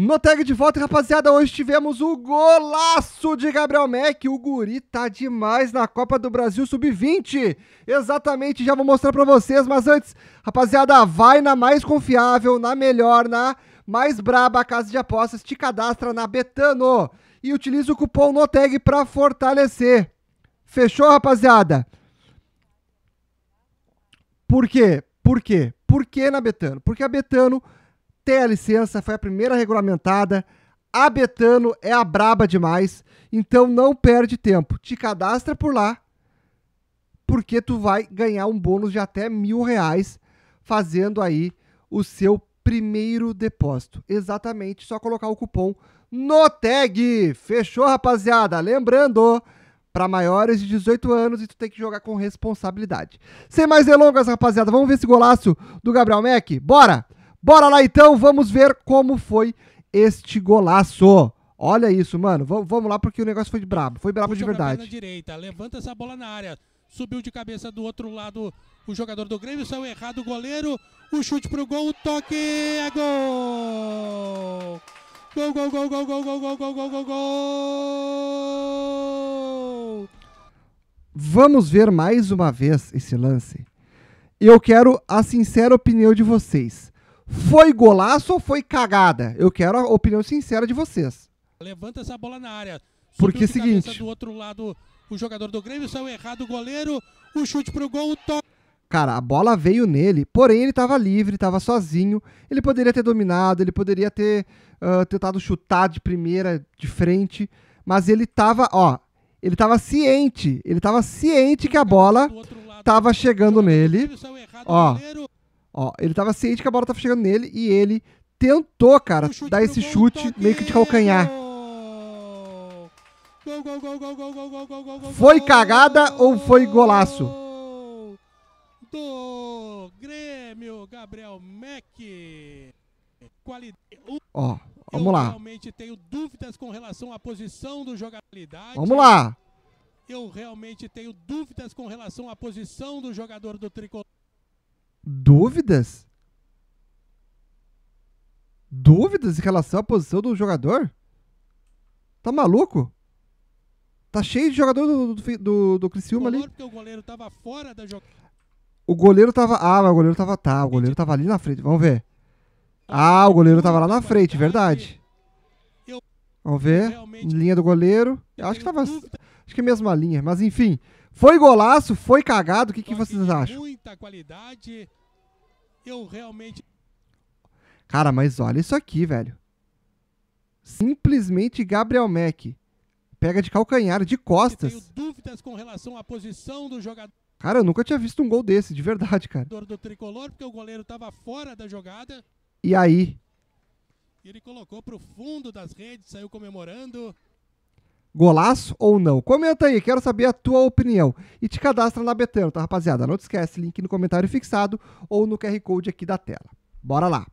No tag de volta, rapaziada, hoje tivemos o golaço de Gabriel Mack. O guri tá demais na Copa do Brasil Sub-20. Exatamente, já vou mostrar para vocês, mas antes, rapaziada, vai na mais confiável, na melhor, na mais braba casa de apostas, te cadastra na Betano e utiliza o cupom NOTEG para fortalecer. Fechou, rapaziada? Por quê? Por quê? Por que na Betano? Porque a Betano tem a licença, foi a primeira regulamentada. A Betano é a braba demais, então não perde tempo. Te cadastra por lá, porque tu vai ganhar um bônus de até mil reais fazendo aí o seu primeiro depósito. Exatamente, só colocar o cupom no tag. Fechou, rapaziada? Lembrando, para maiores de 18 anos e tu tem que jogar com responsabilidade. Sem mais delongas, rapaziada, vamos ver esse golaço do Gabriel Mack? Bora! Bora lá então, vamos ver como foi este golaço. Olha isso, mano. V vamos lá porque o negócio foi de brabo. Foi brabo Puxa de verdade. Na direita, levanta essa bola na área. Subiu de cabeça do outro lado o jogador do Grêmio. Saiu errado o goleiro. O chute pro gol. O toque é Gol, gol, gol, gol, gol, gol, gol, gol, gol, gol, gol. Vamos ver mais uma vez esse lance. Eu quero a sincera opinião de vocês. Foi golaço ou foi cagada? Eu quero a opinião sincera de vocês. Levanta essa bola na área. Subiu Porque é o seguinte. Do outro lado, o jogador do Grêmio saiu errado, o goleiro, o chute pro gol, o toque. Cara, a bola veio nele, porém ele estava livre, estava sozinho. Ele poderia ter dominado, ele poderia ter uh, tentado chutar de primeira, de frente, mas ele estava, ó, ele estava ciente, ele estava ciente que a bola estava chegando nele. Ó, Ó, ele tava ciente que a bola tava chegando nele e ele tentou, cara, dar esse chute meio que de calcanhar. Foi cagada ou foi golaço? Do Grêmio, Gabriel Mack. Ó, vamos lá. realmente tenho dúvidas com relação à posição do jogador. Vamos lá. Eu realmente tenho dúvidas com relação à posição do jogador do tricolor. Dúvidas? Dúvidas em relação à posição do jogador? Tá maluco? Tá cheio de jogador do, do, do, do Criciúma ali. o goleiro tava fora da O goleiro tava. Ah, mas o goleiro tava. Tá, o goleiro tava ali na frente. Vamos ver. Ah, o goleiro tava lá na frente, verdade. Vamos ver. Linha do goleiro. Acho que tava. Acho que é a mesma linha, mas enfim. Foi golaço, foi cagado, o que, que vocês acham? Muita qualidade. Eu realmente Cara, mas olha isso aqui, velho. Simplesmente Gabriel Mack pega de calcanhar, de costas. Eu tenho dúvidas com relação à posição do jogador. Cara, eu nunca tinha visto um gol desse, de verdade, cara. Do tricolor, porque o goleiro estava fora da jogada. E aí? Ele colocou para o fundo das redes, saiu comemorando. Golaço ou não? Comenta aí, quero saber a tua opinião. E te cadastra na Betano, tá, rapaziada? Não te esquece, link no comentário fixado ou no QR Code aqui da tela. Bora lá!